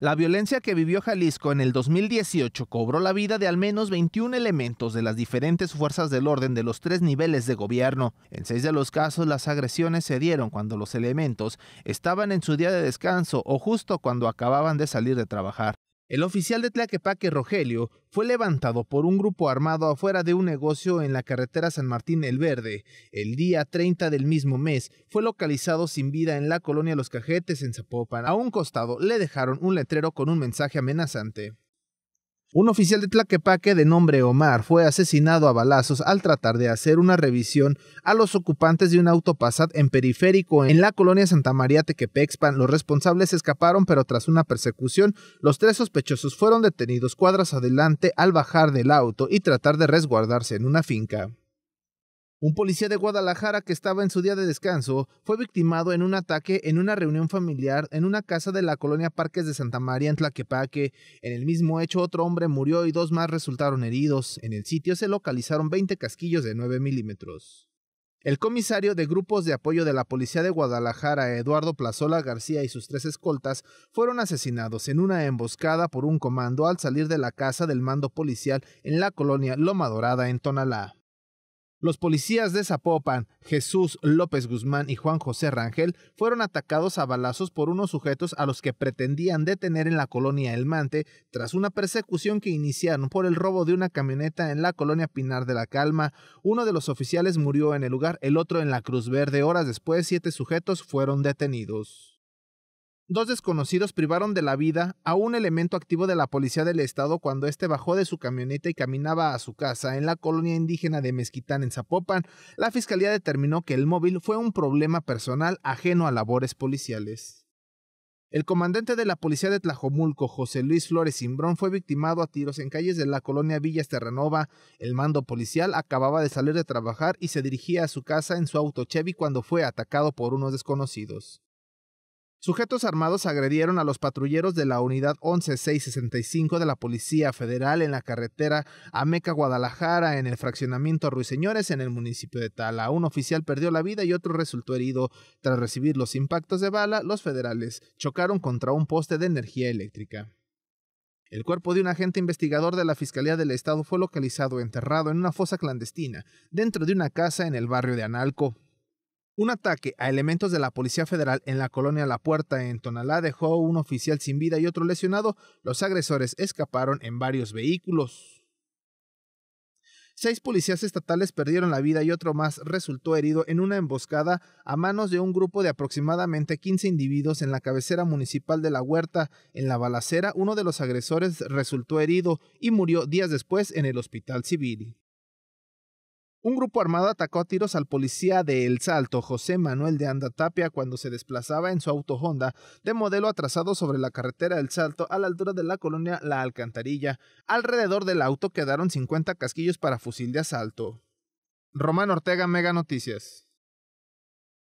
La violencia que vivió Jalisco en el 2018 cobró la vida de al menos 21 elementos de las diferentes fuerzas del orden de los tres niveles de gobierno. En seis de los casos las agresiones se dieron cuando los elementos estaban en su día de descanso o justo cuando acababan de salir de trabajar. El oficial de Tlaquepaque, Rogelio, fue levantado por un grupo armado afuera de un negocio en la carretera San Martín El Verde. El día 30 del mismo mes fue localizado sin vida en la colonia Los Cajetes en Zapopan. A un costado le dejaron un letrero con un mensaje amenazante. Un oficial de Tlaquepaque de nombre Omar fue asesinado a balazos al tratar de hacer una revisión a los ocupantes de un autopasad en periférico en la colonia Santa María Tequepexpan. Los responsables escaparon, pero tras una persecución, los tres sospechosos fueron detenidos cuadras adelante al bajar del auto y tratar de resguardarse en una finca. Un policía de Guadalajara que estaba en su día de descanso fue victimado en un ataque en una reunión familiar en una casa de la colonia Parques de Santa María en Tlaquepaque. En el mismo hecho otro hombre murió y dos más resultaron heridos. En el sitio se localizaron 20 casquillos de 9 milímetros. El comisario de grupos de apoyo de la Policía de Guadalajara, Eduardo Plazola García y sus tres escoltas, fueron asesinados en una emboscada por un comando al salir de la casa del mando policial en la colonia Loma Dorada en Tonalá. Los policías de Zapopan, Jesús López Guzmán y Juan José Rangel, fueron atacados a balazos por unos sujetos a los que pretendían detener en la colonia El Mante tras una persecución que iniciaron por el robo de una camioneta en la colonia Pinar de la Calma. Uno de los oficiales murió en el lugar, el otro en la Cruz Verde. Horas después, siete sujetos fueron detenidos. Dos desconocidos privaron de la vida a un elemento activo de la policía del estado cuando este bajó de su camioneta y caminaba a su casa en la colonia indígena de Mezquitán en Zapopan. La fiscalía determinó que el móvil fue un problema personal ajeno a labores policiales. El comandante de la policía de Tlajomulco, José Luis Flores Simbrón, fue victimado a tiros en calles de la colonia Villas Terranova. El mando policial acababa de salir de trabajar y se dirigía a su casa en su auto Chevy cuando fue atacado por unos desconocidos. Sujetos armados agredieron a los patrulleros de la unidad 11665 de la Policía Federal en la carretera Ameca-Guadalajara en el fraccionamiento Ruiseñores en el municipio de Tala. Un oficial perdió la vida y otro resultó herido. Tras recibir los impactos de bala, los federales chocaron contra un poste de energía eléctrica. El cuerpo de un agente investigador de la Fiscalía del Estado fue localizado enterrado en una fosa clandestina dentro de una casa en el barrio de Analco. Un ataque a elementos de la Policía Federal en la colonia La Puerta en Tonalá dejó un oficial sin vida y otro lesionado. Los agresores escaparon en varios vehículos. Seis policías estatales perdieron la vida y otro más resultó herido en una emboscada a manos de un grupo de aproximadamente 15 individuos en la cabecera municipal de La Huerta. En la balacera, uno de los agresores resultó herido y murió días después en el hospital civil. Un grupo armado atacó a tiros al policía de El Salto, José Manuel de Anda Tapia, cuando se desplazaba en su auto Honda de modelo atrasado sobre la carretera El Salto a la altura de la colonia La Alcantarilla. Alrededor del auto quedaron 50 casquillos para fusil de asalto. Román Ortega, Mega Noticias.